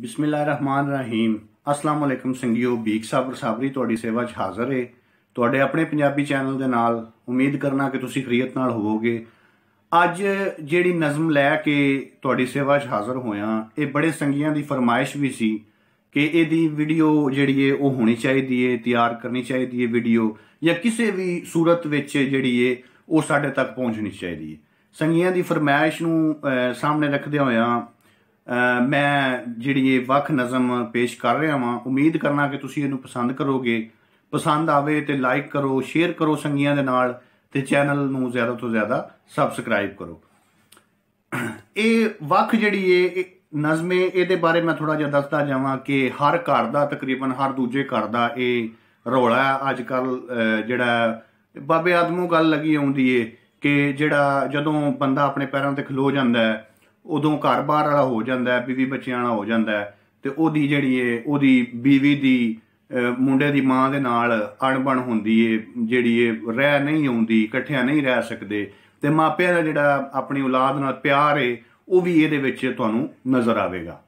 ਬਿਸਮਿਲ੍ਲਾਹਿਰਰahmanirrahim ਅਸਲਾਮ ਅਲੈਕਮ ਸੰਗਿਓ ਬੀਕ ਸਾਬਰ ਸਾਬਰੀ ਤੁਹਾਡੀ ਸੇਵਾ 'ਚ ਹਾਜ਼ਰ ਹੈ ਤੁਹਾਡੇ ਆਪਣੇ ਪੰਜਾਬੀ ਚੈਨਲ ਦੇ ਨਾਲ ਉਮੀਦ ਕਰਨਾ ਕਿ ਤੁਸੀਂ ਖਰੀਅਤ ਨਾਲ ਹੋਵੋਗੇ ਅੱਜ ਜਿਹੜੀ ਨਜ਼ਮ ਲੈ ਕੇ ਤੁਹਾਡੀ ਸੇਵਾ 'ਚ ਹਾਜ਼ਰ ਹੋਇਆ ਇਹ ਬੜੇ ਸੰਗੀਆਂ ਦੀ ਫਰਮਾਇਸ਼ ਵੀ ਸੀ ਕਿ ਇਹਦੀ ਵੀਡੀਓ ਜਿਹੜੀ ਹੈ ਉਹ ਹੋਣੀ ਚਾਹੀਦੀ ਹੈ ਤਿਆਰ ਕਰਨੀ ਚਾਹੀਦੀ ਹੈ ਵੀਡੀਓ ਜਾਂ ਕਿਸੇ ਵੀ ਸੂਰਤ ਵਿੱਚ ਜਿਹੜੀ ਹੈ ਉਹ ਸਾਡੇ ਤੱਕ ਪਹੁੰਚਣੀ ਚਾਹੀਦੀ ਏ ਸੰਗੀਆਂ ਦੀ ਫਰਮਾਇਸ਼ ਨੂੰ ਸਾਹਮਣੇ ਰੱਖਦੇ ਹੋਇਆ ਮੈਂ ਜਿਹੜੀ ਇਹ ਵੱਖ ਨਜ਼ਮ ਪੇਸ਼ ਕਰ ਰਿਹਾ ਹਾਂ ਉਮੀਦ ਕਰਨਾ ਕਿ ਤੁਸੀਂ ਇਹਨੂੰ ਪਸੰਦ ਕਰੋਗੇ ਪਸੰਦ ਆਵੇ ਤੇ ਲਾਈਕ ਕਰੋ ਸ਼ੇਅਰ ਕਰੋ ਸੰਗੀਆਂ ਦੇ ਨਾਲ ਤੇ ਚੈਨਲ ਨੂੰ ਜ਼ਿਆਦਾ ਤੋਂ ਜ਼ਿਆਦਾ ਸਬਸਕ੍ਰਾਈਬ ਕਰੋ ਇਹ ਵੱਖ ਜਿਹੜੀ ਇਹ ਨਜ਼ਮੇ ਇਹਦੇ ਬਾਰੇ ਮੈਂ ਥੋੜਾ ਜਿਹਾ ਦੱਸਦਾ ਜਾਵਾਂ ਕਿ ਹਰ ਘਰ ਦਾ ਤਕਰੀਬਨ ਹਰ ਦੂਜੇ ਘਰ ਦਾ ਇਹ ਰੋਲਾ ਅੱਜ ਕੱਲ ਜਿਹੜਾ ਬਾਬੇ ਆਦਮੂ ਗੱਲ ਲੱਗੀ ਆਉਂਦੀ ਏ ਕਿ ਜਿਹੜਾ ਜਦੋਂ ਬੰਦਾ ਆਪਣੇ ਪੈਰਾਂ ਤੇ ਖਲੋ ਜਾਂਦਾ ਹੈ ਉਦੋਂ ਘਰ-ਬਾਰ ਵਾਲਾ ਹੋ ਜਾਂਦਾ ਹੈ ਬੀਵੀ ਬੱਚਿਆਂ ਵਾਲਾ ਹੋ ਜਾਂਦਾ ਹੈ ਤੇ ਉਹਦੀ ਜਿਹੜੀ ਏ ਉਹਦੀ ਬੀਵੀ ਦੀ ਮੁੰਡੇ ਦੀ ਮਾਂ ਦੇ ਨਾਲ ਅਣਬਣ ਹੁੰਦੀ ਏ ਜਿਹੜੀ ਏ ਰਹਿ ਨਹੀਂ ਆਉਂਦੀ ਇਕੱਠਿਆਂ ਨਹੀਂ ਰਹਿ ਸਕਦੇ ਤੇ ਮਾਪਿਆਂ ਦਾ ਜਿਹੜਾ ਆਪਣੀ ਔਲਾਦ ਨਾਲ ਪਿਆਰ ਏ ਉਹ ਵੀ ਇਹਦੇ ਵਿੱਚ ਤੁਹਾਨੂੰ ਨਜ਼ਰ ਆਵੇਗਾ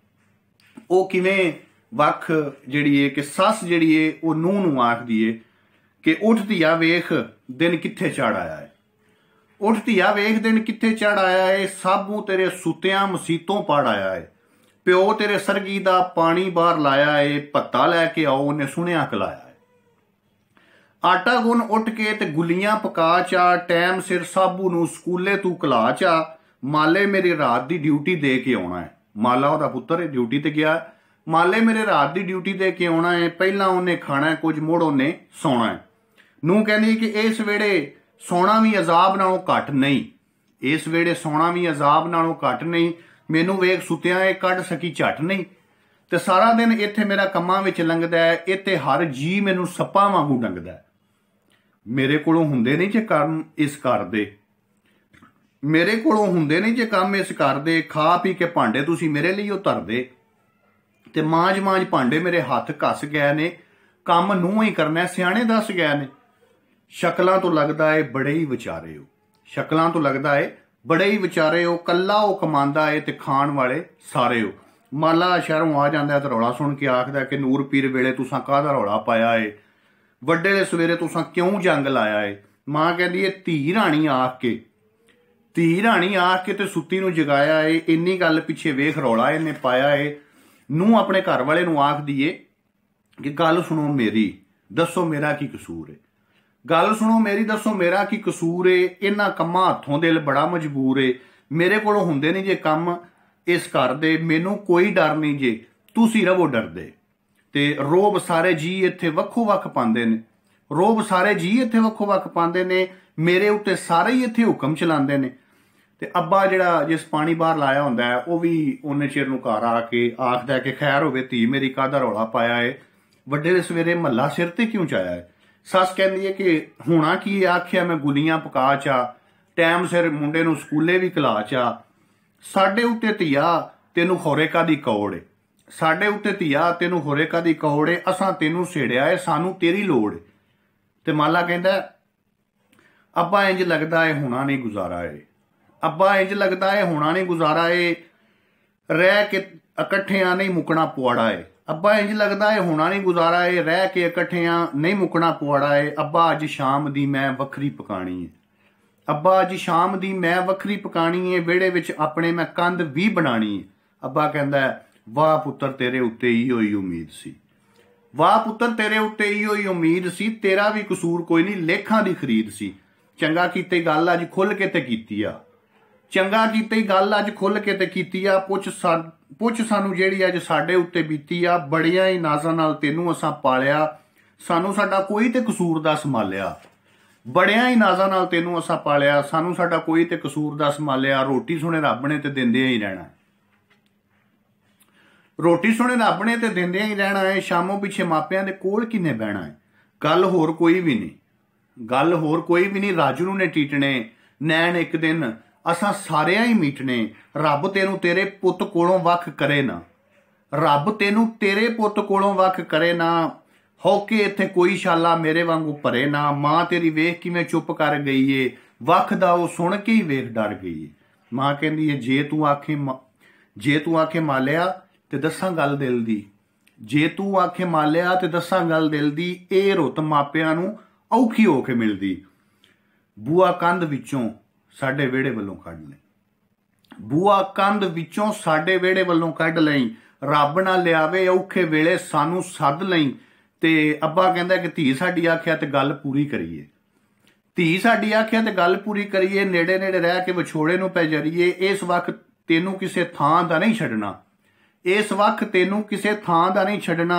ਉਹ ਕਿਵੇਂ ਵੱਖ ਜਿਹੜੀ ਏ ਕਿ ਸੱਸ ਜਿਹੜੀ ਏ ਉਹ ਨੂੰ ਨੂੰ ਆਖਦੀ ਏ ਕਿ ਉੱਠ ਆ ਵੇਖ ਦਿਨ ਕਿੱਥੇ ਚੜ ਆਇਆ ਉਠ ਧੀਆ ਵੇਖ ਦਿਨ ਕਿੱਥੇ ਚੜ ਆਇਆ ਏ ਸਾਬੂ ਤੇਰੇ ਸੁੱਤਿਆਂ ਮਸੀਤੋਂ ਪੜ ਆਇਆ ਏ ਪਿਓ ਤੇਰੇ ਸਰਗੀ ਦਾ ਪਾਣੀ ਬਾਹਰ ਲਾਇਆ ਏ ਪੱਤਾ ਲੈ ਕੇ ਆਉ ਉਹਨੇ ਸੁਣਿਆ ਕਲਾਇਆ ਏ ਆਟਾ ਗੁੰਨ ਉੱਠ ਕੇ ਤੇ ਗੁੱਲੀਆਂ ਪਕਾ ਚਾ ਟਾਈਮ ਸਿਰ ਸਾਬੂ ਨੂੰ ਸਕੂਲੇ ਤੂੰ ਕਲਾ ਚਾ ਮਾਲੇ ਮੇਰੀ ਰਾਤ ਦੀ ਡਿਊਟੀ ਦੇ ਕੇ ਆਉਣਾ ਹੈ ਮਾਲਾ ਉਹਦਾ ਪੁੱਤਰ ਡਿਊਟੀ ਤੇ ਗਿਆ ਮਾਲੇ ਮੇਰੇ ਰਾਤ ਦੀ ਡਿਊਟੀ ਦੇ ਕੇ ਆਉਣਾ ਏ ਪਹਿਲਾਂ ਉਹਨੇ ਖਾਣਾ ਕੁਝ ਮੋੜ ਉਹਨੇ ਸੌਣਾ ਨੂੰ ਕਹਿੰਦੀ ਕਿ ਇਸ ਵੇੜੇ ਸੋਣਾ ਵੀ ਅਜ਼ਾਬ ਨਾਲੋਂ ਘੱਟ ਨਹੀਂ ਇਸ ਵੇੜੇ ਸੋਣਾ ਵੀ ਅਜ਼ਾਬ ਨਾਲੋਂ ਘੱਟ ਨਹੀਂ ਮੈਨੂੰ ਵੇਖ ਸੁਤਿਆਂ ਇਹ ਕੱਢ ਸਕੀ ਝਟ ਨਹੀਂ ਤੇ ਸਾਰਾ ਦਿਨ ਇੱਥੇ ਮੇਰਾ ਕੰਮਾਂ ਵਿੱਚ ਲੰਘਦਾ ਹੈ ਇੱਥੇ ਹਰ ਜੀ ਮੈਨੂੰ ਸੱਪਾਂ ਵਾਂਗੂ ਡੰਗਦਾ ਹੈ ਮੇਰੇ ਕੋਲੋਂ ਹੁੰਦੇ ਨਹੀਂ ਜੇ ਕੰਮ ਇਸ ਘਰ ਦੇ ਮੇਰੇ ਕੋਲੋਂ ਹੁੰਦੇ ਨਹੀਂ ਜੇ ਕੰਮ ਇਸ ਘਰ ਦੇ ਖਾ ਪੀ ਕੇ ਭਾਂਡੇ ਤੁਸੀਂ ਮੇਰੇ ਲਈ ਉਹ ਧਰਦੇ ਤੇ ਮਾਂਜ ਮਾਂਜ ਭਾਂਡੇ ਮੇਰੇ ਹੱਥ ਕੱਸ ਗਏ ਨੇ ਕੰਮ ਨੂੰ ਹੀ ਕਰਨਾ ਸਿਆਣੇ ਦੱਸ ਗਏ ਨੇ ਸ਼ਕਲਾਂ ਤੋਂ ਲੱਗਦਾ ਏ ਬੜੇ ਹੀ ਵਿਚਾਰੇ ਹੋ ਸ਼ਕਲਾਂ ਤੋਂ ਲੱਗਦਾ ਏ ਬੜੇ ਹੀ ਵਿਚਾਰੇ ਹੋ ਕੱਲਾ ਉਹ ਕਮਾਂਦਾ ਏ ਤੇ ਖਾਣ ਵਾਲੇ ਸਾਰੇ ਹੋ ਮਾਲਾ ਸ਼ਰਮ ਆ ਜਾਂਦਾ ਤੇ ਰੌਲਾ ਸੁਣ ਕੇ ਆਖਦਾ ਕਿ ਨੂਰ ਪੀਰ ਵੇਲੇ ਤੁਸੀਂ ਕਾਹਦਾ ਰੌਲਾ ਪਾਇਆ ਏ ਵੱਡੇ ਦੇ ਸਵੇਰੇ ਤੁਸੀਂ ਕਿਉਂ ਜੰਗ ਲਾਇਆ ਏ ਮਾਂ ਕਹਿੰਦੀ ਏ ਧੀ ਰਾਣੀ ਆਖ ਕੇ ਧੀ ਰਾਣੀ ਆਖ ਕੇ ਤੇ ਸੁੱਤੀ ਨੂੰ ਜਗਾਇਆ ਏ ਇੰਨੀ ਗੱਲ ਪਿੱਛੇ ਵੇਖ ਰੌਲਾ ਇਹਨੇ ਪਾਇਆ ਏ ਨੂੰ ਆਪਣੇ ਘਰ ਵਾਲੇ ਨੂੰ ਆਖਦੀ ਏ ਕਿ ਗੱਲ ਸੁਣੋ ਮੇਰੀ ਦੱਸੋ ਮੇਰਾ ਕੀ ਕਸੂਰ ਏ ਗੱਲ ਸੁਣੋ ਮੇਰੀ ਦੱਸੋ ਮੇਰਾ ਕੀ ਕਸੂਰ ਏ ਇਹਨਾਂ ਕੰਮਾਂ ਹੱਥੋਂ ਦਿਲ ਬੜਾ ਮਜਬੂਰ ਏ ਮੇਰੇ ਕੋਲੋਂ ਹੁੰਦੇ ਨਹੀਂ ਜੇ ਕੰਮ ਇਸ ਘਰ ਦੇ ਮੈਨੂੰ ਕੋਈ ਡਰ ਨਹੀਂ ਜੇ ਤੁਸੀਂ ਰਵੋ ਡਰਦੇ ਤੇ ਰੋਬ ਸਾਰੇ ਜੀ ਇੱਥੇ ਵੱਖੋ ਵੱਖ ਪਾਉਂਦੇ ਨੇ ਰੋਬ ਸਾਰੇ ਜੀ ਇੱਥੇ ਵੱਖੋ ਵੱਖ ਪਾਉਂਦੇ ਨੇ ਮੇਰੇ ਉੱਤੇ ਸਾਰੇ ਹੀ ਇੱਥੇ ਹੁਕਮ ਚਲਾਉਂਦੇ ਨੇ ਤੇ ਅੱਬਾ ਜਿਹੜਾ ਜਿਸ ਪਾਣੀ ਬਾਹਰ ਲਾਇਆ ਹੁੰਦਾ ਉਹ ਵੀ ਉਹਨੇ ਚਿਰ ਨੂੰ ਘਰ ਆ ਕੇ ਆਖਦਾ ਕਿ ਖੈਰ ਹੋਵੇ ਧੀ ਮੇਰੀ ਕਾਦਰ ਰੋਲਾ ਪਾਇਆ ਏ ਵੱਡੇ ਦੇ ਸਵੇਰੇ ਮੱਲਾ ਸਿਰ ਤੇ ਕਿਉਂ ਚਾਇਆ ਏ ਸੱਸ ਕਹਿੰਦੀ ਹੈ ਕਿ ਹੋਣਾ ਕੀ ਆਖਿਆ ਮੈਂ ਗੁਲੀਆਂ ਪਕਾ ਚਾ ਟਾਈਮ ਸਿਰ ਮੁੰਡੇ ਨੂੰ ਸਕੂਲੇ ਵੀ ਕਲਾ ਚਾ ਸਾਡੇ ਉੱਤੇ ਧੀਆ ਤੈਨੂੰ ਹੋਰੇ ਕਾ ਦੀ ਕੌੜ ਏ ਸਾਡੇ ਉੱਤੇ ਧੀਆ ਤੈਨੂੰ ਹੋਰੇ ਕਾ ਦੀ ਕੌੜ ਏ ਅਸਾਂ ਤੈਨੂੰ ਛੇੜਿਆ ਏ ਸਾਨੂੰ ਤੇਰੀ ਲੋੜ ਤੇ ਮਾਲਾ ਕਹਿੰਦਾ ਅੱਬਾ ਇੰਜ ਲੱਗਦਾ ਏ ਹੋਣਾ ਨਹੀਂ ਗੁਜ਼ਾਰਾ ਏ ਅੱਬਾ ਇੰਜ ਲੱਗਦਾ ਏ ਹੋਣਾ ਨਹੀਂ ਗੁਜ਼ਾਰਾ ਏ ਰਹਿ ਕੇ ਇਕੱਠਿਆਂ ਨਹੀਂ ਮੁਕਣਾ ਪੁਆੜਾ ਏ ਅੱਬਾ ਇੰਜ ਲੱਗਦਾ ਇਹ ਹੋਣਾ ਨਹੀਂ ਗੁਜ਼ਾਰਾ ਇਹ ਰਹਿ ਕੇ ਇਕੱਠਿਆਂ ਨਹੀਂ ਮੁਕਣਾ ਪੁਆੜਾ ਏ ਅੱਬਾ ਅੱਜ ਸ਼ਾਮ ਦੀ ਮੈਂ ਵੱਖਰੀ ਪਕਾਣੀ ਏ ਅੱਬਾ ਅੱਜ ਸ਼ਾਮ ਦੀ ਮੈਂ ਵੱਖਰੀ ਪਕਾਣੀ ਏ ਵਿਹੜੇ ਵਿੱਚ ਆਪਣੇ ਮੈਂ ਕੰਧ ਵੀ ਬਣਾਣੀ ਏ ਅੱਬਾ ਕਹਿੰਦਾ ਵਾਹ ਪੁੱਤਰ ਤੇਰੇ ਉੱਤੇ ਹੀ ਹੋਈ ਉਮੀਦ ਸੀ ਵਾਹ ਪੁੱਤਰ ਤੇਰੇ ਉੱਤੇ ਹੀ ਹੋਈ ਉਮੀਦ ਸੀ ਤੇਰਾ ਵੀ ਕਸੂਰ ਕੋਈ ਨਹੀਂ ਲੇਖਾਂ ਦੀ ਖਰੀਦ ਸੀ ਚੰਗਾ ਕੀਤੇ ਗੱਲ ਅੱਜ ਖੁੱਲ ਕੇ ਤੇ ਕੀਤੀ ਆ ਚੰਗਾ ਕੀਤੀ ਗੱਲ ਅੱਜ ਖੁੱਲ ਕੇ ਤੇ ਕੀਤੀ ਆ ਪੁੱਛ ਪੁੱਛ ਸਾਨੂੰ ਜਿਹੜੀ ਅੱਜ ਸਾਡੇ ਉੱਤੇ ਬੀਤੀ ਆ ਬੜੀਆਂ ਹੀ ਨਾਜ਼ਾਂ ਨਾਲ ਤੈਨੂੰ ਅਸਾਂ ਪਾਲਿਆ ਸਾਨੂੰ ਸਾਡਾ ਕੋਈ ਤੇ ਕਸੂਰ ਦਾ ਸੰਭਾਲਿਆ ਬੜਿਆਂ ਹੀ ਨਾਜ਼ਾਂ ਨਾਲ ਤੈਨੂੰ ਅਸਾਂ ਪਾਲਿਆ ਸਾਨੂੰ ਸਾਡਾ ਕੋਈ ਤੇ ਕਸੂਰ ਦਾ ਸੰਭਾਲਿਆ ਰੋਟੀ ਸੁਣੇ ਰੱਬ ਨੇ ਤੇ ਦਿੰਦੇ ਹੀ ਰਹਿਣਾ ਰੋਟੀ ਸੁਣੇ ਰੱਬ ਨੇ ਤੇ ਦਿੰਦੇ ਹੀ ਰਹਿਣਾ ਹੈ ਸ਼ਾਮੋਂ ਪਿੱਛੇ ਮਾਪਿਆਂ ਦੇ ਕੋਲ ਕਿਨੇ ਬਹਿਣਾ ਹੈ ਗੱਲ ਹੋਰ ਕੋਈ ਵੀ ਨਹੀਂ ਗੱਲ ਹੋਰ ਕੋਈ ਵੀ ਨਹੀਂ ਰਾਜੂ ਨੂੰ ਨੇ ਟੀਟਣੇ ਨੈਣ ਇੱਕ ਦਿਨ ਅਸਾਂ ਸਾਰਿਆਂ ਹੀ ਮੀਟਨੇ ਰੱਬ ਤੈਨੂੰ ਤੇਰੇ ਪੁੱਤ ਕੋਲੋਂ ਵੱਖ ਕਰੇ ਨਾ ਰੱਬ ਤੈਨੂੰ ਤੇਰੇ ਪੁੱਤ ਕੋਲੋਂ ਵੱਖ ਕਰੇ ਨਾ ਹੋ ਕੇ ਇੱਥੇ ਕੋਈ ਸ਼ਾਲਾ ਮੇਰੇ ਵਾਂਗੂ ਭਰੇ ਨਾ ਮਾਂ ਤੇਰੀ ਵੇਖ ਕਿਵੇਂ ਚੁੱਪ ਕਰ ਗਈ ਏ ਵੱਖ ਦਾ ਉਹ ਸੁਣ ਕੇ ਹੀ ਵੇਖ ਡਰ ਗਈ ਏ ਮਾਂ ਕਹਿੰਦੀ ਏ ਜੇ ਤੂੰ ਆਖੇ ਜੇ ਤੂੰ ਆਖੇ ਮਾਲਿਆ ਤੇ ਦੱਸਾਂ ਗੱਲ ਦਿਲ ਦੀ ਜੇ ਤੂੰ ਆਖੇ ਮਾਲਿਆ ਤੇ ਦੱਸਾਂ ਗੱਲ ਦਿਲ ਦੀ ਇਹ ਰੁੱਤ ਮਾਪਿਆਂ ਨੂੰ ਔਖੀ ਹੋ ਕੇ ਮਿਲਦੀ ਬੂਆ ਕੰਧ ਵਿੱਚੋਂ ਸਾਡੇ ਵਿਹੜੇ ਵੱਲੋਂ ਕੱਢ ਲੈ ਬੂਆ ਕੰਧ ਵਿੱਚੋਂ ਸਾਡੇ ਵਿਹੜੇ ਵੱਲੋਂ ਕੱਢ ਲਈ ਰੱਬ ਨਾ ਲਿਆਵੇ ਔਖੇ ਵੇਲੇ ਸਾਨੂੰ ਸੱਦ ਲਈ ਤੇ ਅੱਬਾ ਕਹਿੰਦਾ ਕਿ ਧੀ ਸਾਡੀ ਆਖਿਆ ਤੇ ਗੱਲ ਪੂਰੀ ਕਰੀਏ ਧੀ ਸਾਡੀ ਆਖਿਆ ਤੇ ਗੱਲ ਪੂਰੀ ਕਰੀਏ ਨੇੜੇ ਨੇੜੇ ਰਹਿ ਕੇ ਵਿਛੋੜੇ ਨੂੰ ਪੈ ਜਰੀਏ ਇਸ ਵਕਤ ਤੈਨੂੰ ਕਿਸੇ ਥਾਂ ਦਾ ਨਹੀਂ ਛੱਡਣਾ ਇਸ ਵਕਤ ਤੈਨੂੰ ਕਿਸੇ ਥਾਂ ਦਾ ਨਹੀਂ ਛੱਡਣਾ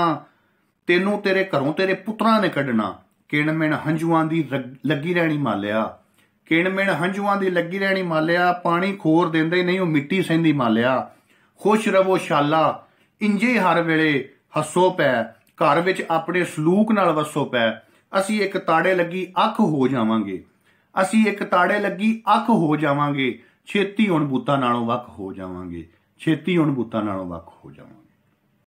ਤੈਨੂੰ ਤੇਰੇ ਘਰੋਂ ਤੇਰੇ ਪੁੱਤਰਾਂ ਨੇ ਕੱਢਣਾ ਕਿਣ ਮਿਣ ਹੰਝੂਆਂ ਦੀ ਲੱਗੀ ਰਹਿਣੀ ਮਾਲਿਆ ਮਿਣ ਹੰਝੂਆਂ ਦੀ ਲੱਗੀ ਰਹਿਣੀ ਮਾਲਿਆ ਪਾਣੀ ਖੋਰ ਦਿੰਦੇ ਨਹੀਂ ਉਹ ਮਿੱਟੀ ਸੈਂਦੀ ਮਾਲਿਆ ਖੁਸ਼ ਰਵੋ ਸ਼ਾਲਾ ਇੰਜੇ ਹਰ ਵੇਲੇ ਹੱਸੋ ਪੈ ਘਰ ਵਿੱਚ ਆਪਣੇ ਸਲੂਕ ਨਾਲ ਵਸੋ ਪੈ ਅਸੀਂ ਇੱਕ ਤਾੜੇ ਲੱਗੀ ਅੱਖ ਹੋ ਜਾਵਾਂਗੇ ਅਸੀਂ ਇੱਕ ਤਾੜੇ ਲੱਗੀ ਅੱਖ ਹੋ ਜਾਵਾਂਗੇ ਛੇਤੀ ਹੁਣ ਬੂਤਾ ਨਾਲੋਂ ਵੱਖ ਹੋ ਜਾਵਾਂਗੇ ਛੇਤੀ ਹੁਣ ਬੂਤਾ ਨਾਲੋਂ ਵੱਖ ਹੋ ਜਾਵਾਂਗੇ